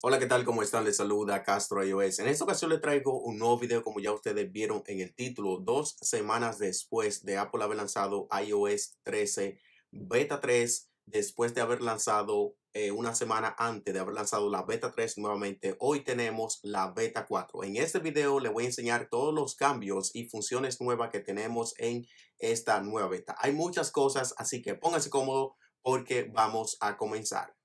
Hola, ¿qué tal? ¿Cómo están? Les saluda Castro iOS. En esta ocasión les traigo un nuevo video, como ya ustedes vieron en el título, dos semanas después de Apple haber lanzado iOS 13 Beta 3, después de haber lanzado eh, una semana antes de haber lanzado la Beta 3 nuevamente, hoy tenemos la Beta 4. En este video les voy a enseñar todos los cambios y funciones nuevas que tenemos en esta nueva beta. Hay muchas cosas, así que pónganse cómodo porque vamos a comenzar.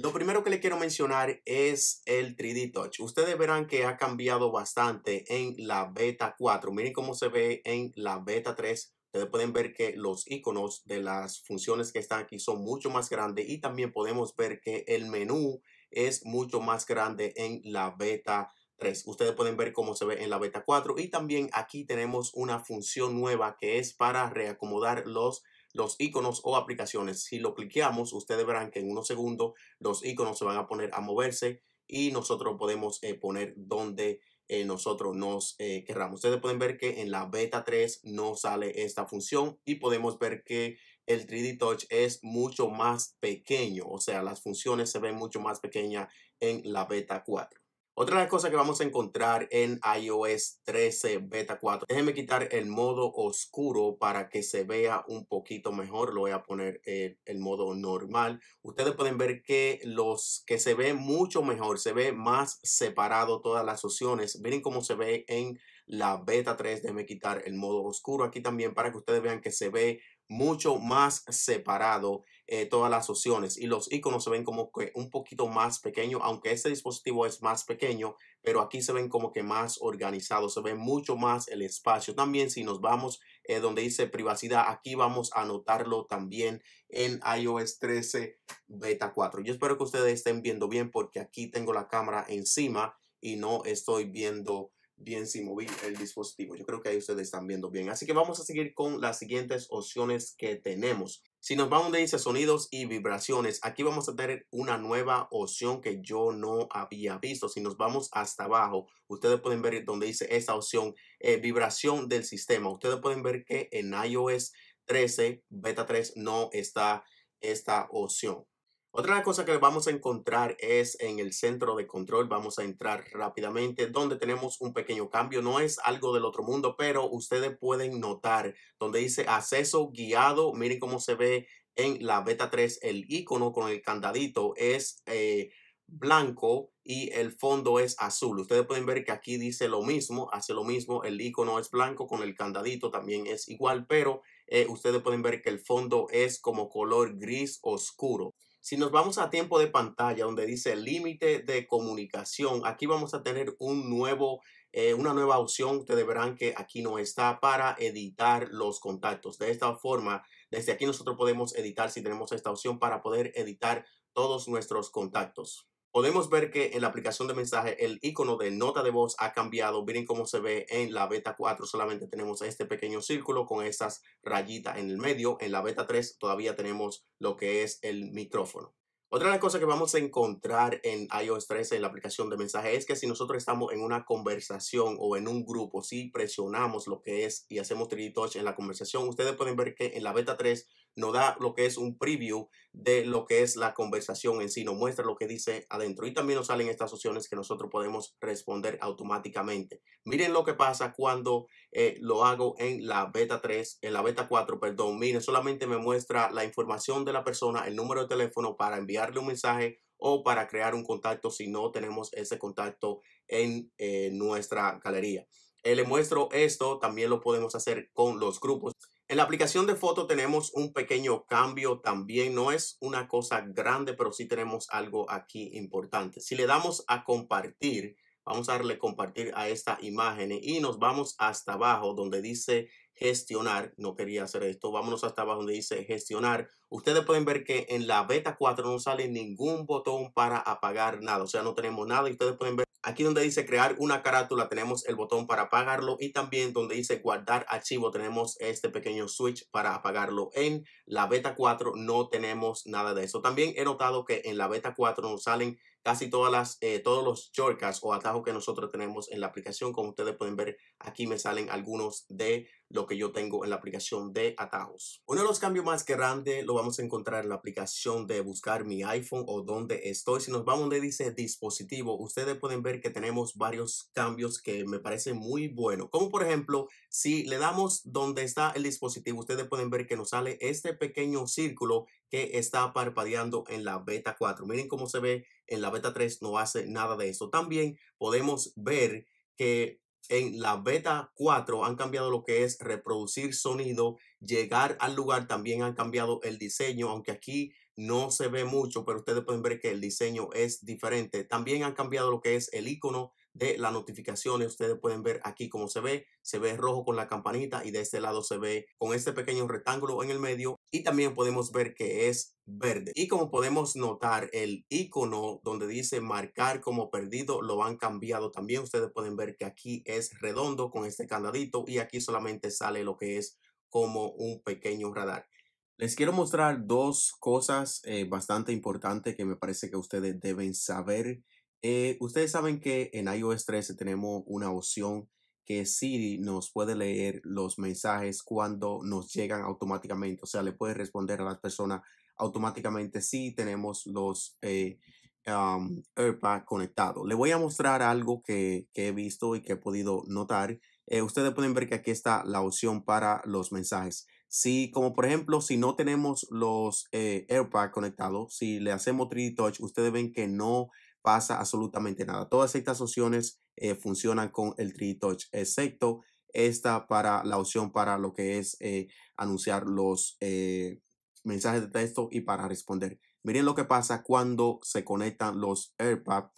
Lo primero que le quiero mencionar es el 3D Touch. Ustedes verán que ha cambiado bastante en la beta 4. Miren cómo se ve en la beta 3. Ustedes pueden ver que los iconos de las funciones que están aquí son mucho más grandes y también podemos ver que el menú es mucho más grande en la beta 3. Ustedes pueden ver cómo se ve en la beta 4 y también aquí tenemos una función nueva que es para reacomodar los los iconos o aplicaciones. Si lo cliqueamos, ustedes verán que en unos segundos los iconos se van a poner a moverse y nosotros podemos eh, poner donde eh, nosotros nos queramos eh, querramos. Ustedes pueden ver que en la beta 3 no sale esta función y podemos ver que el 3D Touch es mucho más pequeño, o sea, las funciones se ven mucho más pequeñas en la beta 4. Otra de las cosas que vamos a encontrar en iOS 13 Beta 4, déjenme quitar el modo oscuro para que se vea un poquito mejor. Lo voy a poner el, eh, el modo normal. Ustedes pueden ver que los que se ve mucho mejor, se ve más separado todas las opciones. Miren cómo se ve en la Beta 3. Déjenme quitar el modo oscuro aquí también para que ustedes vean que se ve mucho más separado eh, todas las opciones y los iconos se ven como que un poquito más pequeño, aunque este dispositivo es más pequeño, pero aquí se ven como que más organizados, se ve mucho más el espacio. También si nos vamos eh, donde dice privacidad, aquí vamos a notarlo también en iOS 13 Beta 4. Yo espero que ustedes estén viendo bien porque aquí tengo la cámara encima y no estoy viendo bien si moví el dispositivo. Yo creo que ahí ustedes están viendo bien. Así que vamos a seguir con las siguientes opciones que tenemos. Si nos vamos donde dice sonidos y vibraciones, aquí vamos a tener una nueva opción que yo no había visto. Si nos vamos hasta abajo, ustedes pueden ver donde dice esta opción, eh, vibración del sistema. Ustedes pueden ver que en iOS 13, beta 3, no está esta opción. Otra cosa que vamos a encontrar es en el centro de control. Vamos a entrar rápidamente donde tenemos un pequeño cambio. No es algo del otro mundo, pero ustedes pueden notar donde dice acceso guiado. Miren cómo se ve en la beta 3 el icono con el candadito. Es... Eh, blanco y el fondo es azul. Ustedes pueden ver que aquí dice lo mismo, hace lo mismo, el icono es blanco con el candadito también es igual, pero eh, ustedes pueden ver que el fondo es como color gris oscuro. Si nos vamos a tiempo de pantalla, donde dice límite de comunicación, aquí vamos a tener un nuevo, eh, una nueva opción. Ustedes verán que aquí no está para editar los contactos. De esta forma, desde aquí nosotros podemos editar si tenemos esta opción para poder editar todos nuestros contactos. Podemos ver que en la aplicación de mensaje el icono de nota de voz ha cambiado. Miren cómo se ve en la beta 4. Solamente tenemos este pequeño círculo con esas rayitas en el medio. En la beta 3 todavía tenemos lo que es el micrófono. Otra de las cosas que vamos a encontrar en iOS 13 en la aplicación de mensaje es que si nosotros estamos en una conversación o en un grupo, si presionamos lo que es y hacemos 3D Touch en la conversación, ustedes pueden ver que en la beta 3 nos da lo que es un preview de lo que es la conversación en sí, nos muestra lo que dice adentro y también nos salen estas opciones que nosotros podemos responder automáticamente. Miren lo que pasa cuando eh, lo hago en la beta 3, en la beta 4, perdón. Miren, solamente me muestra la información de la persona, el número de teléfono para enviarle un mensaje o para crear un contacto si no tenemos ese contacto en eh, nuestra galería. Eh, le muestro esto, también lo podemos hacer con los grupos. En la aplicación de foto tenemos un pequeño cambio también, no es una cosa grande, pero sí tenemos algo aquí importante. Si le damos a compartir, vamos a darle compartir a esta imagen y nos vamos hasta abajo donde dice gestionar. No quería hacer esto. Vámonos hasta abajo donde dice gestionar. Ustedes pueden ver que en la beta 4 no sale ningún botón para apagar nada. O sea, no tenemos nada. Y ustedes pueden ver Aquí donde dice crear una carátula tenemos el botón para apagarlo y también donde dice guardar archivo tenemos este pequeño switch para apagarlo. En la beta 4 no tenemos nada de eso. También he notado que en la beta 4 nos salen casi todas las, eh, todos los shortcuts o atajos que nosotros tenemos en la aplicación. Como ustedes pueden ver, aquí me salen algunos de lo que yo tengo en la aplicación de atajos. Uno de los cambios más grandes lo vamos a encontrar en la aplicación de buscar mi iPhone o donde estoy. Si nos vamos donde dice dispositivo, ustedes pueden ver que tenemos varios cambios que me parecen muy buenos. Como por ejemplo, si le damos donde está el dispositivo, ustedes pueden ver que nos sale este pequeño círculo que está parpadeando en la beta 4. Miren cómo se ve en la beta 3, no hace nada de eso. También podemos ver que en la beta 4 han cambiado lo que es reproducir sonido, llegar al lugar, también han cambiado el diseño, aunque aquí no se ve mucho, pero ustedes pueden ver que el diseño es diferente. También han cambiado lo que es el icono de las notificaciones. Ustedes pueden ver aquí cómo se ve. Se ve rojo con la campanita y de este lado se ve con este pequeño rectángulo en el medio. Y también podemos ver que es verde. Y como podemos notar, el icono donde dice marcar como perdido lo han cambiado también. Ustedes pueden ver que aquí es redondo con este candadito y aquí solamente sale lo que es como un pequeño radar. Les quiero mostrar dos cosas eh, bastante importantes que me parece que ustedes deben saber eh, ustedes saben que en iOS 13 tenemos una opción que Siri nos puede leer los mensajes cuando nos llegan automáticamente, o sea, le puede responder a la persona automáticamente si tenemos los eh, AirPods conectados. Le voy a mostrar algo que, he visto y que he podido notar. Eh, ustedes pueden ver que aquí está la opción para los mensajes. Si, como por ejemplo, si no tenemos los AirPods conectados, si le hacemos 3D Touch, ustedes ven que no pasa absolutamente nada. Todas estas opciones eh, funcionan con el Tree Touch, excepto esta para la opción para lo que es eh, anunciar los eh, mensajes de texto y para responder. Miren lo que pasa cuando se conectan los AirPods.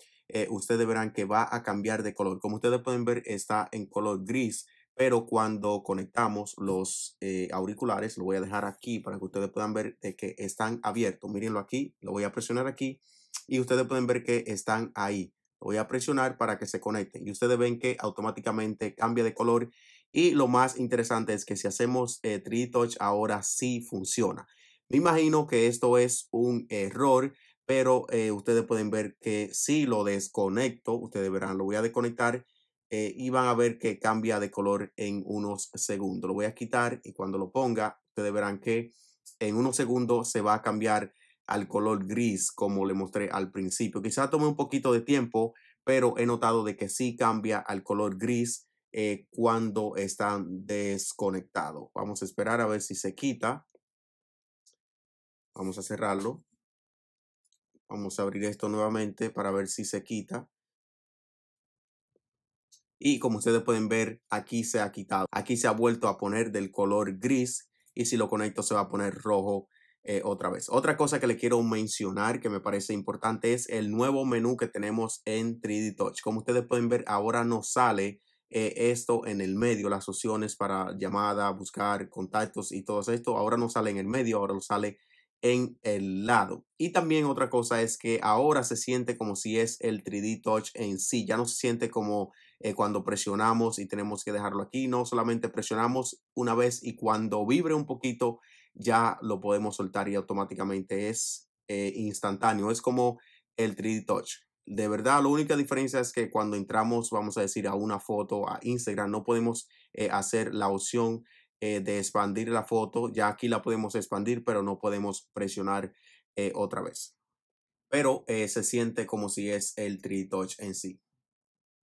ustedes verán que va a cambiar de color. Como ustedes pueden ver, está en color gris. Pero cuando conectamos los auriculares, lo voy a dejar aquí para que ustedes puedan ver que están abiertos. Mírenlo aquí, lo voy a presionar aquí y ustedes pueden ver que están ahí. Voy a presionar para que se conecten y ustedes ven que automáticamente cambia de color y lo más interesante es que si hacemos eh, Touch ahora sí funciona. Me imagino que esto es un error, pero eh, ustedes pueden ver que si lo desconecto, ustedes verán, lo voy a desconectar eh, y van a ver que cambia de color en unos segundos. Lo voy a quitar y cuando lo ponga, ustedes verán que en unos segundos se va a cambiar al color gris como le mostré al principio. Quizá tome un poquito de tiempo, pero he notado de que sí cambia al color gris eh, cuando está desconectado Vamos a esperar a ver si se quita. Vamos a cerrarlo. Vamos a abrir esto nuevamente para ver si se quita. Y como ustedes pueden ver, aquí se ha quitado. Aquí se ha vuelto a poner del color gris y si lo conecto se va a poner rojo eh, otra vez. Otra cosa que le quiero mencionar que me parece importante es el nuevo menú que tenemos en 3D Touch. Como ustedes pueden ver, ahora no sale eh, esto en el medio, las opciones para llamada, buscar contactos y todo esto. Ahora no sale en el medio, ahora lo sale en el lado. Y también otra cosa es que ahora se siente como si es el 3D Touch en sí. Ya no se siente como eh, cuando presionamos y tenemos que dejarlo aquí. No, solamente presionamos una vez y cuando vibre un poquito ya lo podemos soltar y automáticamente es eh, instantáneo. Es como el 3D Touch. De verdad, la única diferencia es que cuando entramos, vamos a decir, a una foto, a Instagram, no podemos eh, hacer la opción eh, de expandir la foto. Ya aquí la podemos expandir, pero no podemos presionar otra vez. Pero se siente como si es el 3D Touch en sí.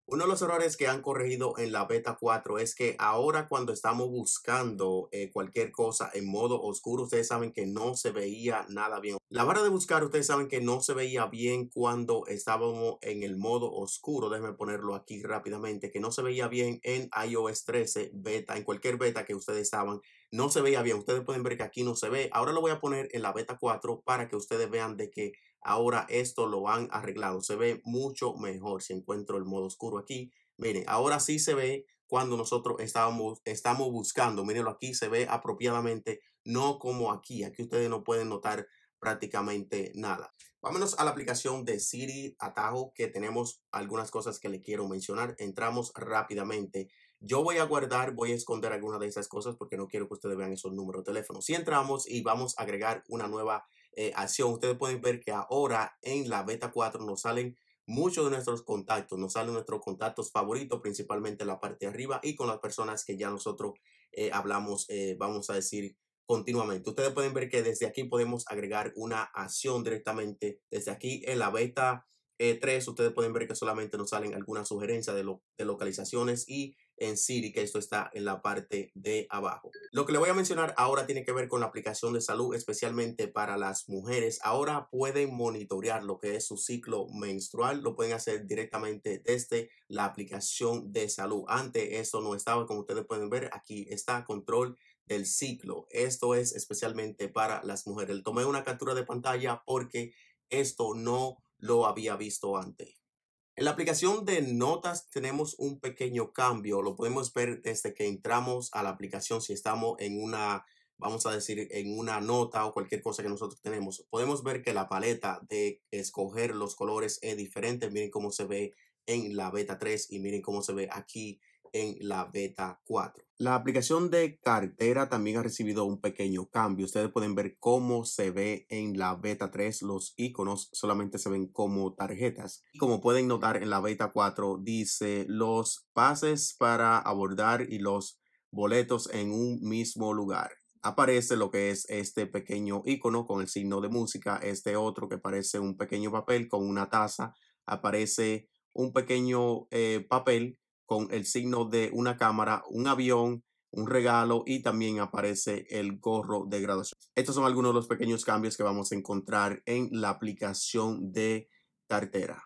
Uno de los errores que han corregido en la beta 4 es que ahora cuando estamos buscando eh, cualquier cosa en modo oscuro, ustedes saben que no se veía nada bien. La barra de buscar, ustedes saben que no se veía bien cuando estábamos en el modo oscuro. Déjenme ponerlo aquí rápidamente, que no se veía bien en iOS 13 beta, en cualquier beta que ustedes estaban, no se veía bien. Ustedes pueden ver que aquí no se ve. Ahora lo voy a poner en la beta 4 para que ustedes vean de que Ahora esto lo han arreglado. Se ve mucho mejor si encuentro el modo oscuro aquí. Miren, ahora sí se ve cuando nosotros estábamos, estamos buscando. Mírenlo aquí, se ve apropiadamente, no como aquí. Aquí ustedes no pueden notar prácticamente nada. Vámonos a la aplicación de Siri Atajo que tenemos algunas cosas que le quiero mencionar. Entramos rápidamente. Yo voy a guardar, voy a esconder algunas de esas cosas porque no quiero que ustedes vean esos números de teléfono. Si entramos y vamos a agregar una nueva eh, acción, ustedes pueden ver que ahora en la beta 4 nos salen muchos de nuestros contactos, nos salen nuestros contactos favoritos, principalmente en la parte de arriba y con las personas que ya nosotros eh, hablamos, eh, vamos a decir continuamente. Ustedes pueden ver que desde aquí podemos agregar una acción directamente desde aquí en la beta 3. Ustedes pueden ver que solamente nos salen algunas sugerencias de, de localizaciones y en Siri, que esto está en la parte de abajo. Lo que le voy a mencionar ahora tiene que ver con la aplicación de salud, especialmente para las mujeres. Ahora pueden monitorear lo que es su ciclo menstrual, lo pueden hacer directamente desde la aplicación de salud. Antes eso no estaba, como ustedes pueden ver, aquí está control del ciclo. Esto es especialmente para las mujeres. Tomé una captura de pantalla porque esto no lo había visto antes. En la aplicación de notas tenemos un pequeño cambio. Lo podemos ver desde que entramos a la aplicación. Si estamos en una, vamos a decir, en una nota o cualquier cosa que nosotros tenemos. Podemos ver que la paleta de escoger los colores es diferente. Miren cómo se ve en la beta 3 y miren cómo se ve aquí en la beta 4. La aplicación de cartera también ha recibido un pequeño cambio. Ustedes pueden ver cómo se ve en la beta 3. Los iconos solamente se ven como tarjetas. como pueden notar en la beta 4 dice los pases para abordar y los boletos en un mismo lugar. Aparece lo que es este pequeño icono con el signo de música, este otro que parece un pequeño papel con una taza. Aparece un pequeño eh, papel con el signo de una cámara, un avión, un regalo y también aparece el gorro de graduación. Estos son algunos de los pequeños cambios que vamos a encontrar en la aplicación de Tartera.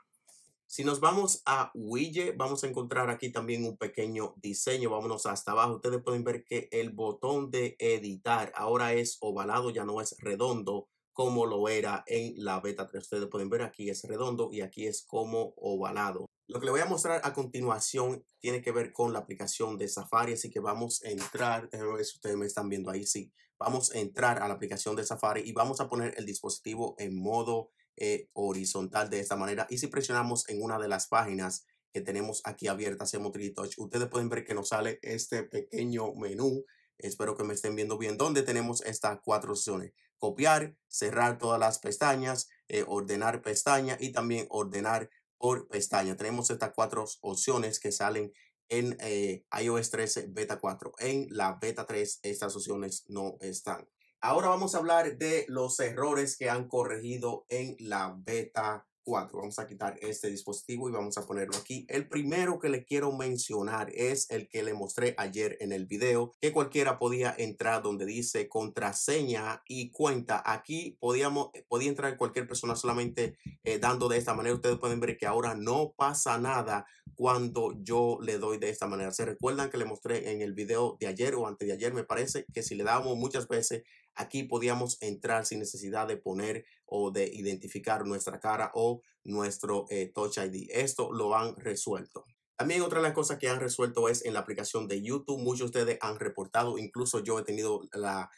Si nos vamos a Widget, vamos a encontrar aquí también un pequeño diseño. Vámonos hasta abajo. Ustedes pueden ver que el botón de editar ahora es ovalado, ya no es redondo como lo era en la beta 3. Ustedes pueden ver aquí es redondo y aquí es como ovalado. Lo que le voy a mostrar a continuación tiene que ver con la aplicación de Safari, así que vamos a entrar, si ustedes me están viendo ahí, sí, vamos a entrar a la aplicación de Safari y vamos a poner el dispositivo en modo eh, horizontal de esta manera. Y si presionamos en una de las páginas que tenemos aquí abierta, hacemos 3 Touch, ustedes pueden ver que nos sale este pequeño menú espero que me estén viendo bien, donde tenemos estas cuatro opciones. Copiar, cerrar todas las pestañas, eh, ordenar pestaña y también ordenar por pestaña. Tenemos estas cuatro opciones que salen en eh, iOS 13 beta 4. En la beta 3 estas opciones no están. Ahora vamos a hablar de los errores que han corregido en la beta cuatro. Vamos a quitar este dispositivo y vamos a ponerlo aquí. El primero que le quiero mencionar es el que le mostré ayer en el video, que cualquiera podía entrar donde dice contraseña y cuenta. Aquí podíamos, eh, podía entrar cualquier persona solamente eh, dando de esta manera. Ustedes pueden ver que ahora no pasa nada cuando yo le doy de esta manera. ¿Se recuerdan que le mostré en el video de ayer o antes de ayer? Me parece que si le damos muchas veces Aquí podíamos entrar sin necesidad de poner o de identificar nuestra cara o nuestro eh, Touch ID. Esto lo han resuelto. También otra de las cosas que han resuelto es en la aplicación de YouTube. Muchos de ustedes han reportado, incluso yo he tenido la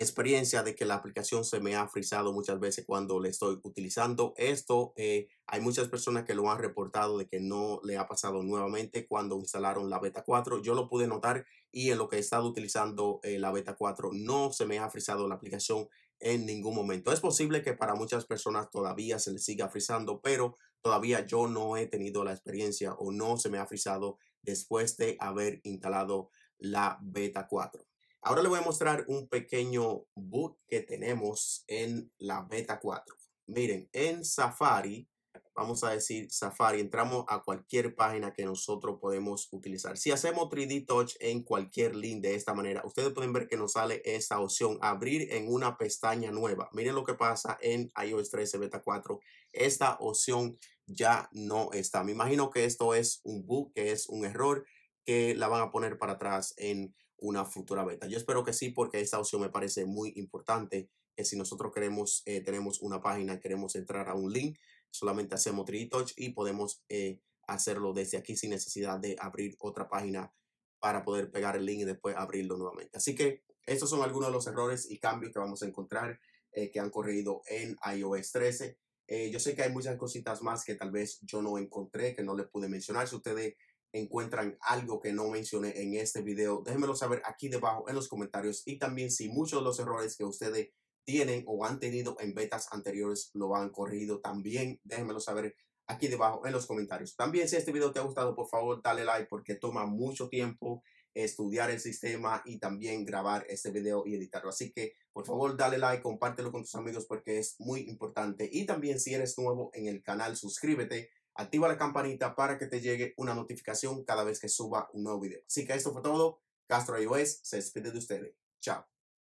experiencia de que la aplicación se me ha frizado muchas veces cuando le estoy utilizando. Esto eh, hay muchas personas que lo han reportado de que no le ha pasado nuevamente cuando instalaron la beta 4. Yo lo pude notar y en lo que he estado utilizando eh, la beta 4 no se me ha frizado la aplicación en ningún momento. Es posible que para muchas personas todavía se le siga frizando, pero todavía yo no he tenido la experiencia o no se me ha frizado después de haber instalado la beta 4. Ahora le voy a mostrar un pequeño bug que tenemos en la beta 4. Miren, en Safari, vamos a decir Safari, entramos a cualquier página que nosotros podemos utilizar. Si hacemos 3D Touch en cualquier link de esta manera, ustedes pueden ver que nos sale esta opción, abrir en una pestaña nueva. Miren lo que pasa en iOS 13 Beta 4. Esta opción ya no está. Me imagino que esto es un bug, que es un error, que la van a poner para atrás en una futura beta. Yo espero que sí, porque esta opción me parece muy importante. Que si nosotros queremos, eh, tenemos una página, queremos entrar a un link, solamente hacemos 3 Touch y podemos eh, hacerlo desde aquí sin necesidad de abrir otra página para poder pegar el link y después abrirlo nuevamente. Así que estos son algunos de los errores y cambios que vamos a encontrar eh, que han corrido en iOS 13. yo sé que hay muchas cositas más que tal vez yo no encontré, que no les pude mencionar. Si ustedes encuentran algo que no mencioné en este video, déjenmelo saber aquí debajo en los comentarios y también si muchos de los errores que ustedes tienen o han tenido en betas anteriores lo han corrido también, déjenmelo saber aquí debajo en los comentarios. También si este video te ha gustado, por favor, dale like porque toma mucho tiempo estudiar el sistema y también grabar este video y editarlo. Así que, por favor, dale like, compártelo con tus amigos porque es muy importante. Y también si eres nuevo en el canal, suscríbete activa la campanita para que te llegue una notificación cada vez que suba un nuevo video. Así que esto fue todo. Castro iOS se despide de ustedes. Chao.